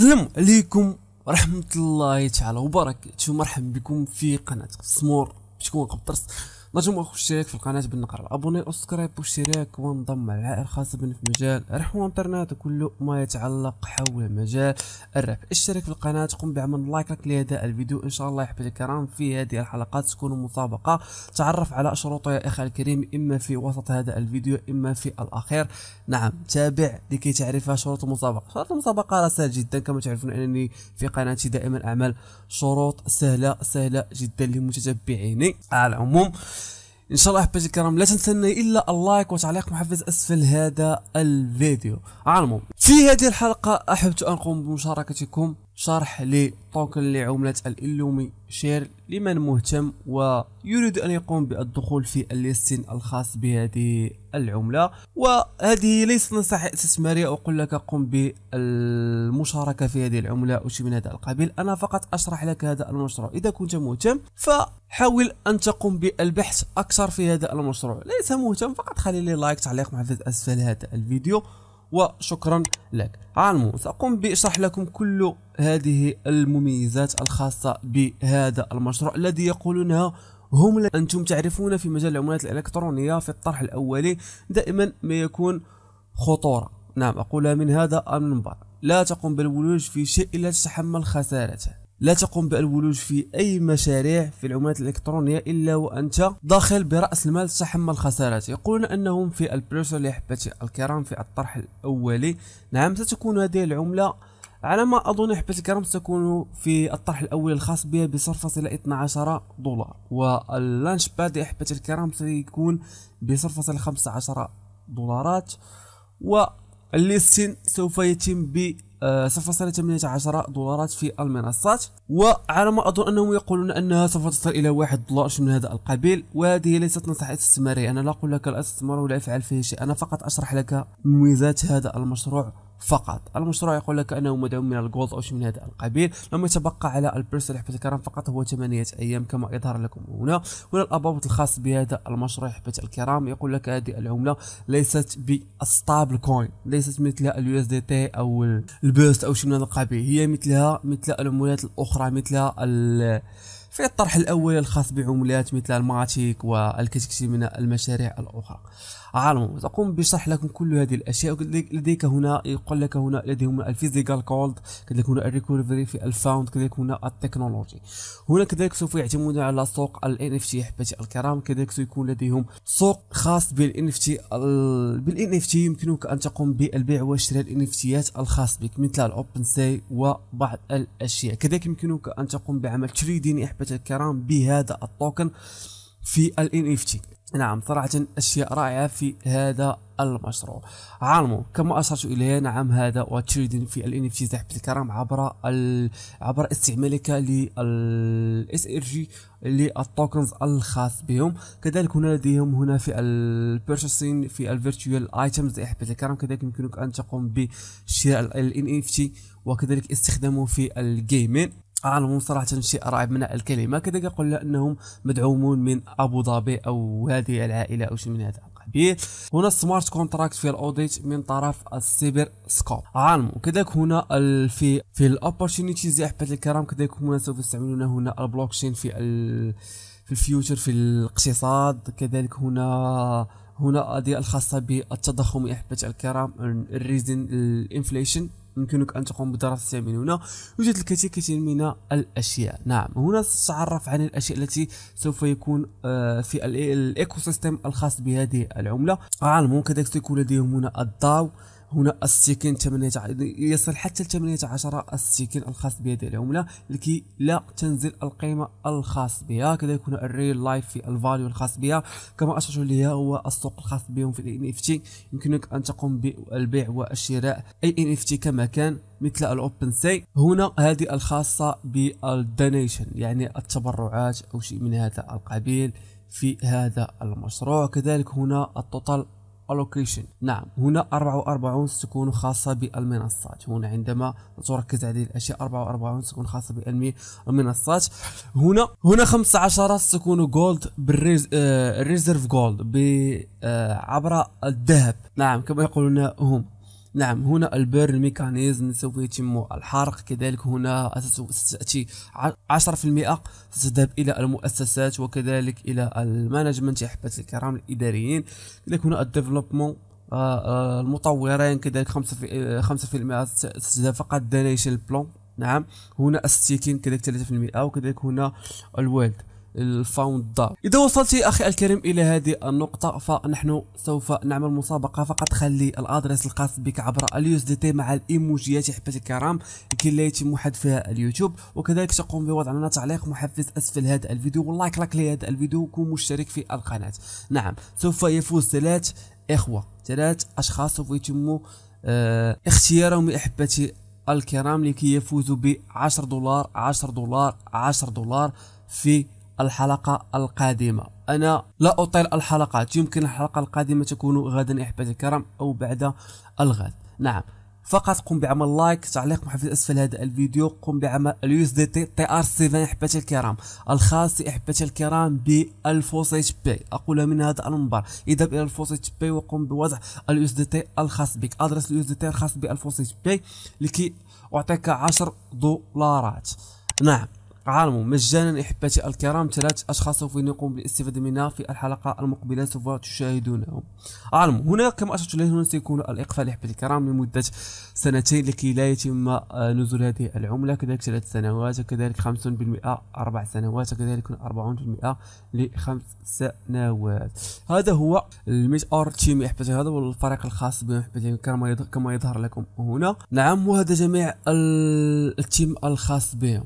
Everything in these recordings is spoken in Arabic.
السلام عليكم ورحمه الله تعالى وبركاته مرحبا بكم في قناه سمور شكون قبطرس لا تنسوا اخو الاشتراك في القناه بالنقر ابوني والسكرايب واشتراك وانضم للعائله الخاصه بنا في مجال رحو والانترنت وكل ما يتعلق حول مجال الربح اشترك في القناه قم بعمل لايك لهذا الفيديو ان شاء الله يا الكرام في هذه الحلقات تكون مسابقه تعرف على شروطها يا اخي الكريم اما في وسط هذا الفيديو اما في الاخير نعم تابع لكي تعرف شروط المسابقه شروط المسابقه سهله سهل جدا كما تعرفون انني في قناتي دائما اعمل شروط سهله سهله جدا لمتتبعيني على العموم ان شاء الله احبتي الكرام لا تنسنا الا اللايك وتعليق محفز اسفل هذا الفيديو على المهم في هذه الحلقه احبت ان اقوم بمشاركتكم شرح لتوكن لعملة الإلومي شير لمن مهتم ويريد أن يقوم بالدخول في الليستين الخاص بهذه العملة وهذه ليست نصيحة استثمارية أقول لك قم بالمشاركة في هذه العملة أو شيء من هذا القبيل أنا فقط أشرح لك هذا المشروع إذا كنت مهتم فحاول أن تقوم بالبحث أكثر في هذا المشروع ليس مهتم فقط خلي لي لايك تعليق محفز أسفل هذا الفيديو وشكرا لك عالمو سأقوم بشرح لكم كل هذه المميزات الخاصة بهذا المشروع الذي يقولونها هم أنتم تعرفون في مجال العملات الإلكترونية في الطرح الأولي دائما ما يكون خطورة نعم أقولها من هذا المنبر لا تقم بالولوج في شيء لا تتحمل خسارته لا تقوم بالولوج في اي مشاريع في العملات الالكترونيه الا وانت داخل براس المال تتحمل الخسارات يقولون انهم في البلوسو احبتي الكرام في الطرح الاولي نعم ستكون هذه العمله على ما اظن احبتي الكرام ستكون في الطرح الاول الخاص بها بصرف فاصلة 12 دولار واللانش باد احبتي الكرام سيكون بصرف فاصلة 15 دولارات والليستين سوف يتم ب 0.18 دولارات في المنصات وعلى ما اظن انهم يقولون انها سوف تصل الى 1 دولار شيء من هذا القبيل وهذه ليست نصيحه استثماريه انا لا اقول لك الاستثمار ولا افعل فيه شيء انا فقط اشرح لك مميزات هذا المشروع فقط المشروع يقول لك انه مدعوم من الجولد او شيء من هذا القبيل لما يتبقى على البرسل حبه الكرم فقط هو ثمانية ايام كما يظهر لكم هنا هنا الابوت الخاص بهذا المشروع حبه الكرام يقول لك هذه العمله ليست بالستابل كوين ليست مثل اليو اس دي تي او البوست او شيء من هذا القبيل هي مثلها مثل العملات الاخرى مثل في الطرح الأول الخاص بعملات مثل الماتيك والكثير من المشاريع الأخرى عالم تقوم بشرح لكم كل هذه الاشياء لديك هنا يقول لك هنا لديهم الفيزيكال كولد كذلك هنا الريكوفري في الفاوند كذلك هنا التكنولوجي هنا كذلك سوف يعتمدون على سوق الان اف تي احبتي الكرام كذلك سيكون لديهم سوق خاص بالان اف تي بالان اف تي يمكنك ان تقوم بالبيع وشراء الان اف تيات الخاص بك مثل الاوبن سي وبعض الاشياء كذلك يمكنك ان تقوم بعمل تريدين احبتي الكرام بهذا التوكن في الان اف تي نعم صراحة أشياء رائعة في هذا المشروع عالمو كما أشرت إليه نعم هذا وتريدين في الان NFT تحت الكرام عبر عبر استعمالك لل SRG للتوكنز الخاص بهم كذلك هنا لديهم هنا في البيرشسين في الفيرتشوال ايتمز احبتي الكرام كذلك يمكنك ان تقوم بشراء ال NFT وكذلك استخدامه في الجيمين رانهم صراحه شيء ارعب من الكلمه كذا كنقول انهم مدعومون من ابو ظبي او هذه العائله او شي من هذا القبيل هنا السمارت كونتراكت في الاوديت من طرف السيبر سكوب عالمو كذلك هنا في في الاوبورتونيتيز يا احبتي الكرام كذلك هنا سوف يستعملون هنا البلوكشين في ال في الفيوتشر في الاقتصاد كذلك هنا هنا هذه الخاصه بالتضخم يا احبتي الكرام الريزن الانفليشن يمكنك أن تقوم بدراسة من هنا يوجد الكثير كثير من الأشياء نعم هنا تتعرف عن الأشياء التي سوف يكون آه، في سيستم الخاص بهذه العملة عالم كذلك سيكون لديهم هنا الداو هنا السكن 18 يصل حتى ل 18 السكن الخاص ديال العملة لكي لا تنزل القيمة الخاص بها كذلك هنا الريل لايف في الفاليو الخاص بها كما أشرت لها هو السوق الخاص بهم في اف NFT يمكنك أن تقوم بالبيع والشراء أي NFT كما كان مثل الاوبن سي هنا هذه الخاصه بالدونيشن يعني التبرعات او شيء من هذا القبيل في هذا المشروع كذلك هنا التوتال allocation نعم هنا 44 ستكون خاصة بالمنصات هنا عندما تركز هذه الأشياء 44 ستكون خاصة بالمنصات هنا هنا 15 ستكون جولد بالريزرف جولد عبر الذهب نعم كما يقولون هم نعم هنا البيرن ميكانيزم سوف يتم الحرق كذلك هنا ستأتي 10% ستذهب إلى المؤسسات وكذلك إلى المانجمنت يا حباتي الكرام الإداريين كذلك هنا الديفلوبمون آه، آه، المطورين كذلك 5% آه، ستذهب فقط دانيشن بلون نعم هنا الستيكين كذلك 3% وكذلك هنا الوالد الفاوند دار اذا وصلت اخي الكريم الى هذه النقطه فنحن سوف نعمل مسابقه فقط خلي الادرس الخاص بك عبر اليوز دي تي مع الايموجيات يا الكرام لكي لا يتم حذفها اليوتيوب وكذلك تقوم بوضع لنا تعليق محفز اسفل هذا الفيديو واللايك لك لهذا الفيديو وكون مشترك في القناه نعم سوف يفوز ثلاث اخوه ثلاث اشخاص سوف يتم اه اختيارهم احبتي الكرام لكي يفوزوا ب 10 دولار 10 دولار 10 دولار في الحلقة القادمة أنا لا أطيل الحلقات يمكن الحلقة القادمة تكون غدا أحبتي الكرام أو بعد الغد نعم فقط قم بعمل لايك تعليق محفز اسفل هذا الفيديو قم بعمل اليو اس دي تي تي ار 7 احبتي الكرام الخاص احبتي الكرام ب 1000 اتش بي اقول من هذا المنبر اذهب الى 1000 اتش بي وقم بوضع اليو اس دي تي الخاص بك ادرس اليو اس دي تي الخاص ب 1000 اتش بي لكي اعطيك 10 دولارات نعم عالموا مجانا احبتي الكرام ثلاث اشخاص سوف نقوم بالاستفاده منها في الحلقه المقبله سوف تشاهدونهم عالموا هنا كما اشرت اليه هنا سيكون الاقفال احبتي الكرام لمده سنتين لكي لا يتم نزول هذه العمله كذلك ثلاث سنوات كذلك 50% اربع سنوات كذلك 40% لخمس سنوات هذا هو الميت اور تيم احبتي هذا هو الفريق الخاص بهم احبتي كما يظهر لكم هنا نعم وهذا جميع التيم الخاص بهم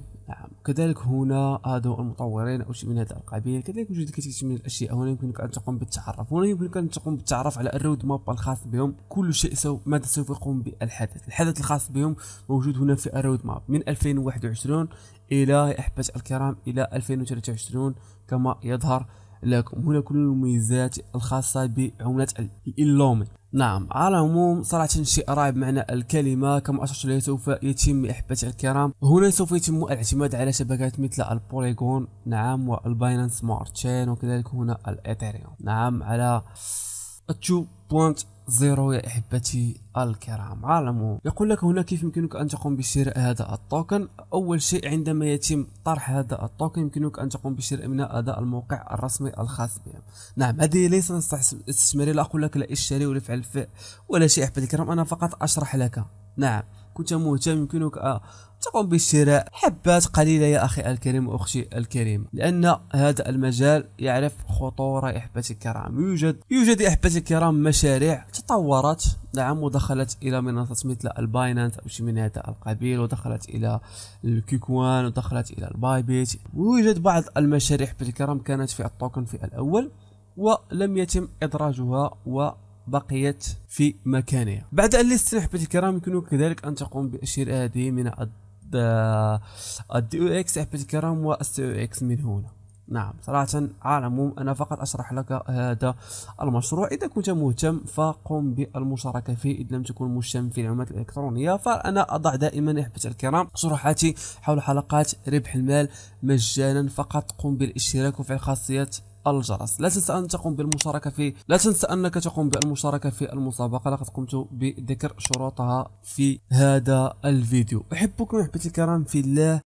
كذلك هنا هادو المطورين او شيء من هذا القبيل كذلك يوجد الكثير من الاشياء هنا يمكنك ان تقوم بالتعرف هنا يمكنك ان تقوم بالتعرف على الرود ماب الخاص بهم كل شيء سو ماذا سوف يقوم بالحدث الحدث الخاص بهم موجود هنا في الرود ماب من 2021 الى احبس الكرام الى 2023 كما يظهر لكم هنا كل المميزات الخاصة بعملة الإلومي نعم على العموم صراحة شيء رائع بمعنى الكلمة كما أشرت لي سوف يتم أحبتي الكرام هنا سوف يتم الاعتماد على شبكات مثل البوليغون نعم والباينانس سمارت تشين وكذلك هنا الايثيريوم نعم على 2.0 زيرو يا احبتي الكرام عالموا يقول لك هنا كيف يمكنك ان تقوم بشراء هذا التوكن اول شيء عندما يتم طرح هذا التوكن يمكنك ان تقوم بشراء من هذا الموقع الرسمي الخاص بهم نعم هذه ليس نصيحه استثماري لا اقول لك لا اشتري ولا افعل ولا شيء احبتي الكرام انا فقط اشرح لك نعم كنت مهتم يمكنك أ... آه. تقوم بشراء حبات قليلة يا أخي الكريم وأختي الكريمة لأن هذا المجال يعرف خطورة إحبتي الكرام يوجد يوجد إحبتي الكرام مشاريع تطورت نعم ودخلت إلى منصات مثل الباينانس أو شيء من هذا القبيل ودخلت إلى الكيكوان ودخلت إلى البايبيت ويوجد بعض المشاريع إحبتي الكرام كانت في التوكن في الأول ولم يتم إدراجها و بقيت في مكانها بعد أن للسنة حبيت الكرام يمكن كذلك أن تقوم باشير هذه من الدي او آه، اكس احبتي الكرام والسي او اكس من هنا نعم صراحة على العموم أنا فقط أشرح لك هذا المشروع إذا كنت مهتم فقم بالمشاركة فيه إذا لم تكن مهتم في العملات الإلكترونية فأنا أضع دائما إحبة الكرام شروحاتي حول حلقات ربح المال مجانا فقط قم بالاشتراك وفعل خاصية الجرس لا تنسى ان تقوم بالمشاركه في لا تنسى انك تقوم بالمشاركه في المسابقه لقد قمت بذكر شروطها في هذا الفيديو احبكم احبتي الكرام في الله